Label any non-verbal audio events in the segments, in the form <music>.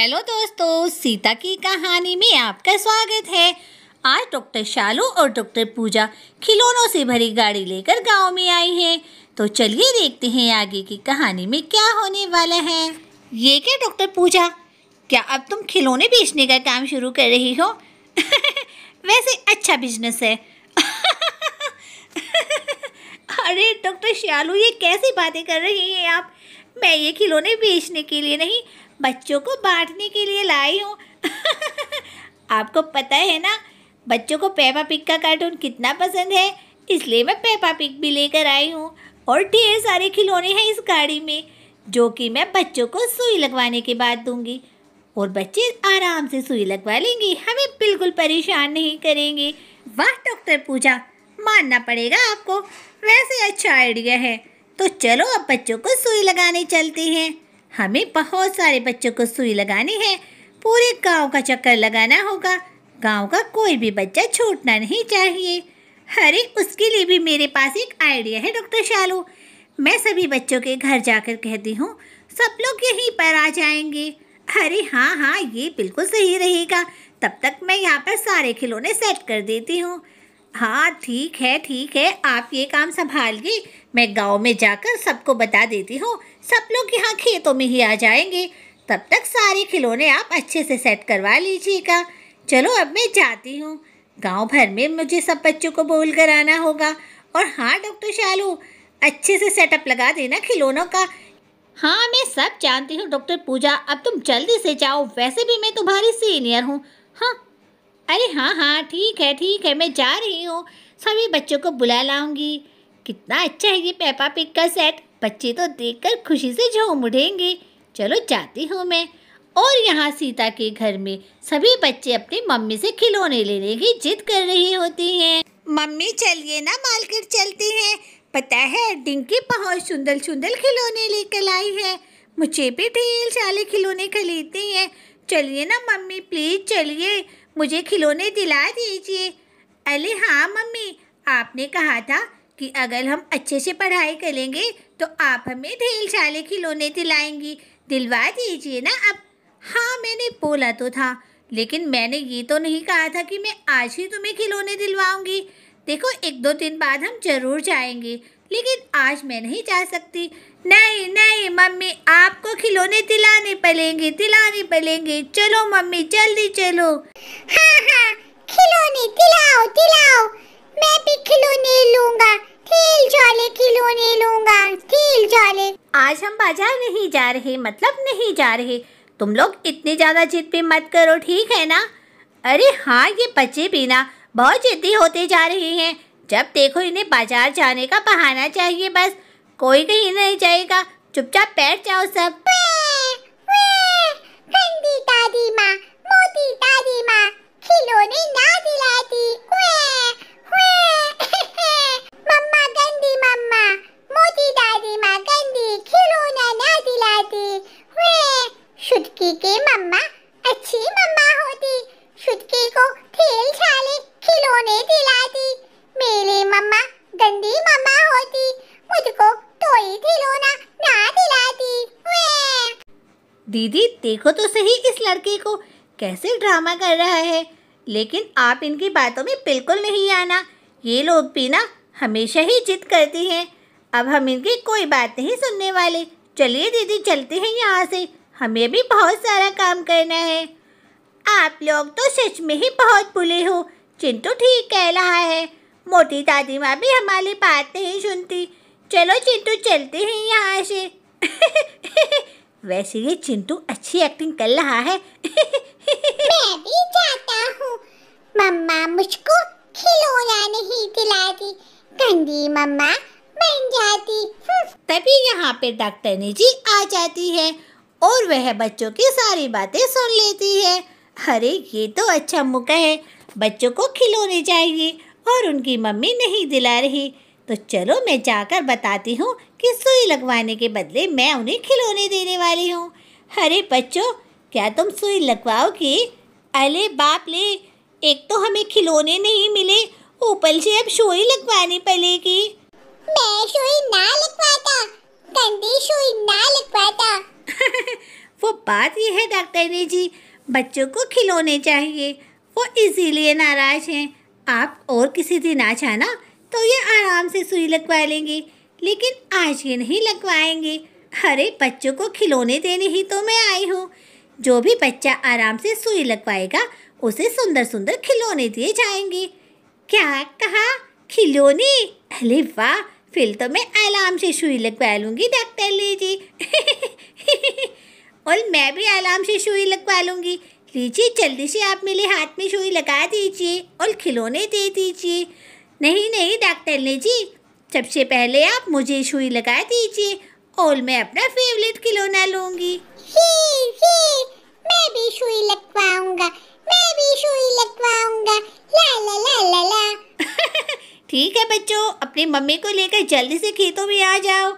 hello दोस्तों सीता की कहानी में आपका स्वागत है आज डॉक्टर शालू और डॉक्टर पूजा खिलौनों से भरी गाड़ी लेकर गांव में आई हैं तो चलिए देखते हैं आगे की कहानी में क्या होने वाला है ये क्या डॉक्टर पूजा क्या अब तुम खिलौने बेचने का काम शुरू कर रही हो <laughs> वैसे अच्छा बिजनेस है <laughs> अरे डॉक्टर शालू ये कैसी बातें कर रही हैं आप मैं ये खिलौने बेचने के लिए नहीं बच्चों को बांटने के लिए लाई हूँ <laughs> आपको पता है ना बच्चों को पेपा पिक का कार्टून कितना पसंद है इसलिए मैं पेपा पिक भी लेकर आई हूँ और ढेर सारे खिलौने हैं इस गाड़ी में जो कि मैं बच्चों को सुई लगवाने के बाद दूंगी और बच्चे आराम से सुई लगवा लेंगे हमें बिल्कुल परेशान नहीं करेंगे वाह डॉक्टर पूजा मानना पड़ेगा आपको वैसे अच्छा आइडिया है तो चलो अब बच्चों को सुई लगाने चलते हैं हमें बहुत सारे बच्चों को सुई लगानी है पूरे गांव का चक्कर लगाना होगा गांव का कोई भी बच्चा छूटना नहीं चाहिए अरे उसके लिए भी मेरे पास एक आइडिया है डॉक्टर शालू मैं सभी बच्चों के घर जाकर कहती हूँ सब लोग यहीं पर आ जाएंगे अरे हाँ हाँ ये बिल्कुल सही रहेगा तब तक मैं यहाँ पर सारे खिलौने सेट कर देती हूँ हाँ ठीक है ठीक है आप ये काम संभालिए मैं गांव में जाकर सबको बता देती हूँ सब लोग यहाँ खेतों में ही आ जाएंगे तब तक सारे खिलौने आप अच्छे से सेट करवा लीजिएगा चलो अब मैं जाती हूँ गांव भर में मुझे सब बच्चों को बोल कर आना होगा और हाँ डॉक्टर शालू अच्छे से सेटअप लगा देना खिलौनों का हाँ मैं सब जानती हूँ डॉक्टर पूजा अब तुम जल्दी से जाओ वैसे भी मैं तुम्हारी सीनियर हूँ हाँ अरे हाँ हाँ ठीक है ठीक है मैं जा रही हूँ सभी बच्चों को बुला लाऊंगी कितना अच्छा है ये पेपा पिक का सेट बच्चे तो देखकर खुशी से झूम उठेंगे चलो जाती हूँ मैं और यहाँ सीता के घर में सभी बच्चे अपनी मम्मी से खिलौने लेने की जिद कर रही होती हैं मम्मी चलिए ना मार्केट चलती हैं पता है डिंकी बहुत सुंदर सुंदर खिलौने लेकर आई है मुझे भी ढेर सारे खिलौने खरीदती हैं चलिए ना मम्मी प्लीज़ चलिए मुझे खिलौने दिला दीजिए अरे हाँ मम्मी आपने कहा था कि अगर हम अच्छे से पढ़ाई करेंगे तो आप हमें ढेर सारे खिलौने दिलाएंगी दिलवा दीजिए ना अब हाँ मैंने बोला तो था लेकिन मैंने ये तो नहीं कहा था कि मैं आज ही तुम्हें खिलौने दिलवाऊंगी देखो एक दो दिन बाद हम ज़रूर जाएंगे लेकिन आज मैं नहीं जा सकती नहीं नहीं मम्मी आपको खिलौने दिलाने पड़ेंगे दिलाने पड़ेंगे चलो मम्मी जल्दी चलो हाँ हाँ खिलौने दिलाओ दिलाओ मैं भी खिलौने लूंगा खेल जाले खिलौने लूंगा खेल जाले आज हम बाजार नहीं जा रहे मतलब नहीं जा रहे तुम लोग इतनी ज़्यादा जिद पे मत करो ठीक है ना अरे हाँ ये बच्चे भी ना बहुत जिद्दी होते जा रहे हैं जब देखो इन्हें बाजार जाने का बहाना चाहिए बस कोई कहीं नहीं जाएगा चुपचाप बैठ जाओ सब दादी दादी माँ खिलौने ना दिलाए देखो तो सही इस लड़के को कैसे ड्रामा कर रहा है लेकिन आप इनकी बातों में बिल्कुल नहीं आना ये लोग भी ना हमेशा ही जिद करती हैं अब हम इनकी कोई बात नहीं सुनने वाले चलिए दीदी चलते हैं यहाँ से हमें भी बहुत सारा काम करना है आप लोग तो सच में ही बहुत भूले हो चिंटू ठीक कह रहा है मोटी दादी माँ भी हमारी बात नहीं सुनती चलो चिंटू चलते हैं यहाँ से वैसे ये चिंटू अच्छी एक्टिंग कर रहा है <laughs> मैं भी जाता हूँ मम्मा मुझको खिलौना नहीं दिलाती गंदी मम्मा बन जाती तभी यहाँ पे डॉक्टर निजी आ जाती है और वह बच्चों की सारी बातें सुन लेती है अरे ये तो अच्छा मौका है बच्चों को खिलौने चाहिए और उनकी मम्मी नहीं दिला रही तो चलो मैं जाकर बताती हूँ कि सुई लगवाने के बदले मैं उन्हें खिलौने देने वाली हूँ अरे बच्चों क्या तुम सुई लगवाओगी अरे बाप ले एक तो हमें खिलौने नहीं मिले ऊपर से अब सुई लगवानी पड़ेगी मैं सुई ना लगवाता गंदी सुई ना लगवाता <laughs> वो बात यह है डॉक्टर ने जी बच्चों को खिलौने चाहिए वो इसीलिए नाराज हैं आप और किसी दिन आ जाना तो ये आराम से सुई लगवा लेंगे लेकिन आज ये नहीं लगवाएंगे अरे बच्चों को खिलौने देने ही तो मैं आई हूँ जो भी बच्चा आराम से सुई लगवाएगा उसे सुंदर सुंदर खिलौने दिए जाएंगे क्या कहा खिलौने अरे वाह फिर तो मैं आराम से सुई लगवा लूँगी डॉक्टर लीजिए <laughs> और मैं भी आराम से सुई लगवा लूँगी लीजिए जल्दी से आप मेरे हाथ में सुई लगा दीजिए और खिलौने दे दीजिए नहीं नहीं डॉक्टर ने जी सबसे पहले आप मुझे सुई लगा दीजिए और मैं अपना फेवरेट खिलौना लूंगी ही ही मैं भी सुई लगवाऊंगा मैं भी सुई लगवाऊंगा ला ला ला ला ला <laughs> ठीक है बच्चों अपनी मम्मी को लेकर जल्दी से खेतों में आ जाओ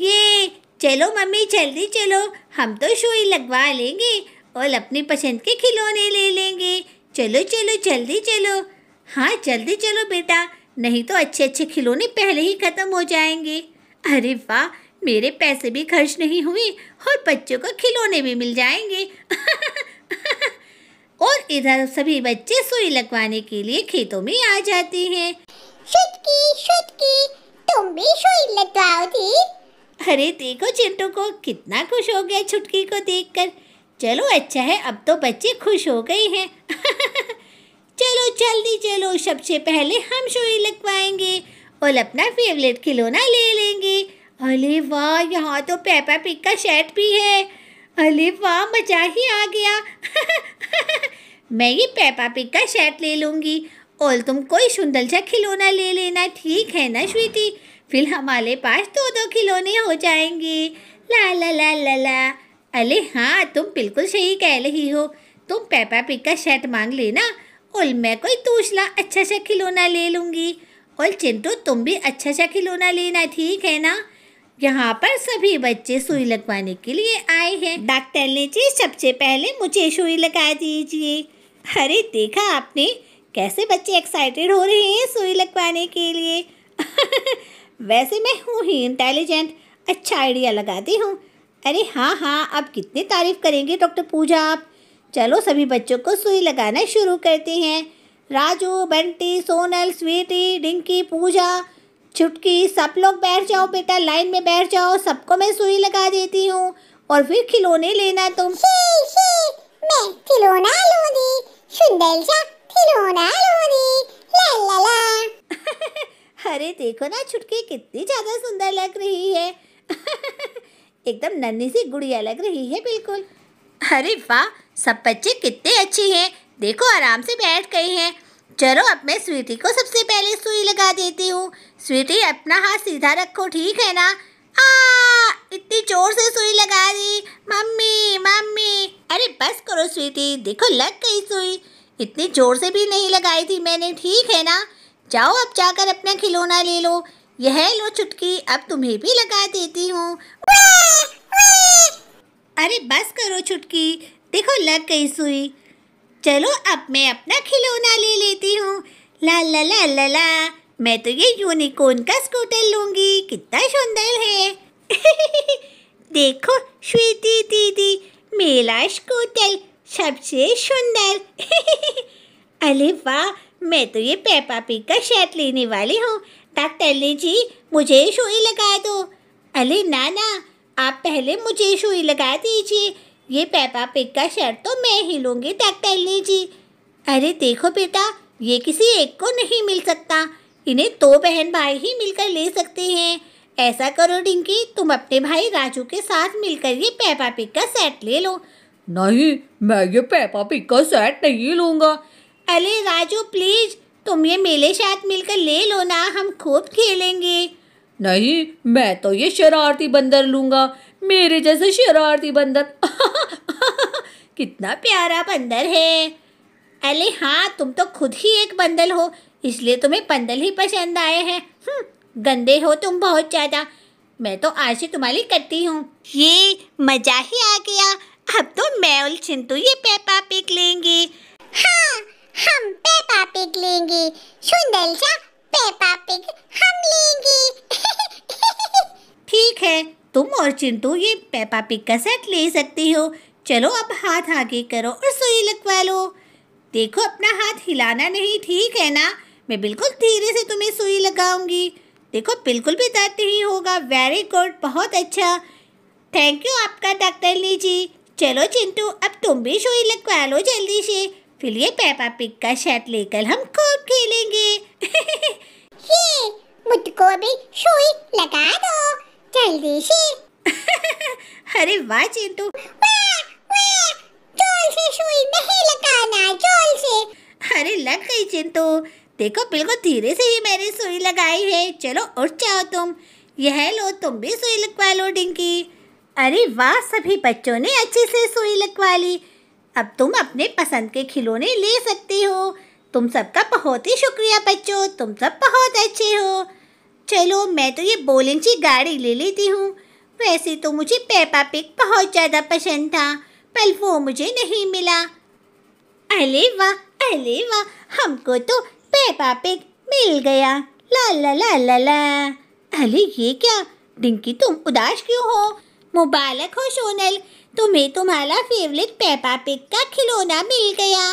ये चलो मम्मी जल्दी चलो हम तो सुई लगवा लेंगे और अपनी पसंद के खिलौने ले लेंगे चलो चलो जल्दी चलो हाँ जल्दी चलो बेटा नहीं तो अच्छे अच्छे खिलौने पहले ही ख़त्म हो जाएंगे अरे वाह मेरे पैसे भी खर्च नहीं हुए और बच्चों को खिलौने भी मिल जाएंगे <laughs> और इधर सभी बच्चे सुई लगवाने के लिए खेतों में आ जाते हैं शुटकी शुटकी तुम भी सुई थी अरे देखो चिंटू को कितना खुश हो गया छुटकी को देखकर चलो अच्छा है अब तो बच्चे खुश हो गए हैं <laughs> चलो जल्दी चलो सबसे पहले हम सुई लगवाएंगे और अपना फेवरेट खिलौना ले लेंगे अरे वाह यहाँ तो पेपा पिक का शर्ट भी है अरे वाह मजा ही आ गया <laughs> मैं ये पेपा पिक का शर्ट ले लूँगी और तुम कोई सुंदर सा खिलौना ले लेना ठीक है ना श्वेति फिर हमारे पास दो दो खिलौने हो जाएंगे ला ला ला ला ला अरे हाँ तुम बिल्कुल सही कह रही हो तुम पेपा पिक का शर्ट मांग लेना और मैं कोई दूसरा अच्छा सा खिलौना ले लूँगी और चिंटू तुम भी अच्छा सा खिलौना लेना ठीक है ना यहाँ पर सभी बच्चे सुई लगवाने के लिए आए हैं डॉक्टर ने जी सबसे पहले मुझे सुई लगा दीजिए अरे देखा आपने कैसे बच्चे एक्साइटेड हो रहे हैं सुई लगवाने के लिए <laughs> वैसे मैं हूँ ही इंटेलिजेंट अच्छा आइडिया लगाती हूँ अरे हाँ हाँ आप कितनी तारीफ़ करेंगे डॉक्टर पूजा आप चलो सभी बच्चों को सुई लगाना शुरू करते हैं राजू बंटी सोनल स्वीटी डिंकी पूजा छुटकी सब लोग बैठ जाओ बेटा लाइन में बैठ जाओ सबको मैं सुई लगा देती हूँ और फिर खिलौने लेना तुम शी, शी, मैं खिलौना खिलौना ला ला <laughs> अरे देखो ना छुटकी कितनी ज़्यादा सुंदर लग रही है <laughs> एकदम नन्ही सी गुड़िया लग रही है बिल्कुल अरे वाह सब बच्चे कितने अच्छे हैं देखो आराम से बैठ गए हैं चलो अब मैं स्वीटी को सबसे पहले सुई लगा देती हूँ स्वीटी अपना हाथ सीधा रखो ठीक है ना आ इतनी जोर से सुई लगा दी मम्मी मम्मी अरे बस करो स्वीटी देखो लग गई सुई इतनी जोर से भी नहीं लगाई थी मैंने ठीक है ना जाओ अब जाकर अपना खिलौना ले लो यह लो चुटकी अब तुम्हें भी लगा देती हूँ अरे बस करो छुटकी देखो लग गई सुई चलो अब मैं अपना खिलौना ले लेती हूँ ला ला ला ला ला मैं तो ये यूनिकॉर्न का स्कूटर लूँगी कितना सुंदर है <laughs> देखो श्वेती दीदी मेला स्कूटर सबसे सुंदर <laughs> अरे वाह मैं तो ये पेपा पिग का शर्ट लेने वाली हूँ डॉक्टर जी मुझे सुई लगा दो अरे ना ना आप पहले मुझे सुई लगा दीजिए ये पैपा पिक का शर्ट तो मैं ही लूँगी पहन जी अरे देखो बेटा ये किसी एक को नहीं मिल सकता इन्हें दो बहन भाई ही मिलकर ले सकते हैं ऐसा करो डिंकी तुम अपने भाई राजू के साथ मिलकर ये पैपा पिक का सेट ले लो नहीं मैं ये पैपा पिक का सेट नहीं लूँगा अरे राजू प्लीज़ तुम ये मेरे साथ मिलकर ले लो ना हम खूब खेलेंगे नहीं मैं तो ये शरारती बंदर लूंगा मेरे जैसे शरारती बंदर <laughs> कितना प्यारा बंदर है अरे हाँ तुम तो खुद ही एक बंदल हो इसलिए तुम्हें बंदल ही पसंद आए हैं हम्म, गंदे हो तुम बहुत ज़्यादा मैं तो आज से तुम्हारी करती हूँ ये मज़ा ही आ गया अब तो मैं और चिंतू ये पेपा पिक लेंगे हाँ हम पेपा पिक लेंगे सुंदर सा पेपा पिग हम लेंगे ठीक है तुम और चिंटू ये पेपा पिग का सेट ले सकती हो चलो अब हाथ आगे करो और सुई लगवा लो देखो अपना हाथ हिलाना नहीं ठीक है ना मैं बिल्कुल धीरे से तुम्हें सुई लगाऊंगी देखो बिल्कुल भी दर्द नहीं होगा वेरी गुड बहुत अच्छा थैंक यू आपका डॉक्टर ली जी चलो चिंटू अब तुम भी सुई लगवा लो जल्दी से फिर ये पेपा पिक का शर्ट लेकर हम खूब खेलेंगे <laughs> से मुझको भी सुई लगा दो जल्दी से <laughs> अरे वाह चिंटू से सुई नहीं लगाना से अरे लग गई चिंटू देखो बिल्कुल धीरे से ही मैंने सुई लगाई है चलो उठ जाओ तुम यह लो तुम भी सुई लगवा लो डिंकी अरे वाह सभी बच्चों ने अच्छे से सुई लगवा ली अब तुम अपने पसंद के खिलौने ले सकती हो तुम सबका बहुत ही शुक्रिया बच्चों तुम सब बहुत अच्छे हो चलो मैं तो ये बोलें सी गाड़ी ले लेती हूँ वैसे तो मुझे पेपा पिक बहुत ज़्यादा पसंद था पर वो मुझे नहीं मिला अरे वाह अरे वाह हमको तो पेपा पिक मिल गया ला ला ला ला ला अरे ये क्या डिंकी तुम उदास क्यों हो मुबारक हो सोनल तुम्हें तुम्हारा फेवरेट पेपा पिक का खिलौना मिल गया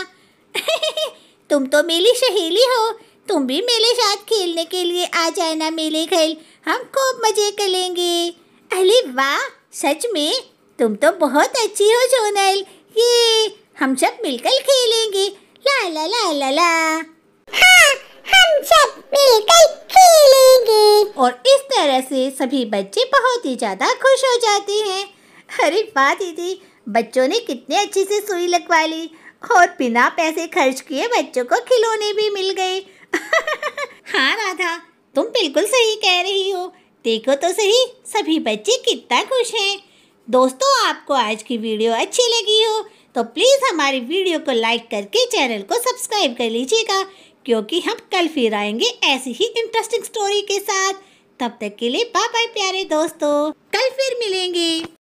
<laughs> तुम तो मेरी सहेली हो तुम भी मेरे साथ खेलने के लिए आ जाना मेरे घर हम खूब मजे करेंगे अरे वाह सच में तुम तो बहुत अच्छी हो जोनल ये हम सब मिलकर खेलेंगे ला ला ला ला ला हाँ, हम सब मिलकर खेलेंगे और इस तरह से सभी बच्चे बहुत ही ज़्यादा खुश हो जाते हैं अरे वाह दीदी बच्चों ने कितने अच्छे से सुई लगवा ली और बिना पैसे खर्च किए बच्चों को खिलौने भी मिल गए <laughs> हाँ राधा तुम बिल्कुल सही कह रही हो देखो तो सही सभी बच्चे कितना खुश हैं दोस्तों आपको आज की वीडियो अच्छी लगी हो तो प्लीज़ हमारी वीडियो को लाइक करके चैनल को सब्सक्राइब कर लीजिएगा क्योंकि हम कल फिर आएंगे ऐसी ही इंटरेस्टिंग स्टोरी के साथ तब तक के लिए बाय बाय प्यारे दोस्तों कल फिर मिलेंगे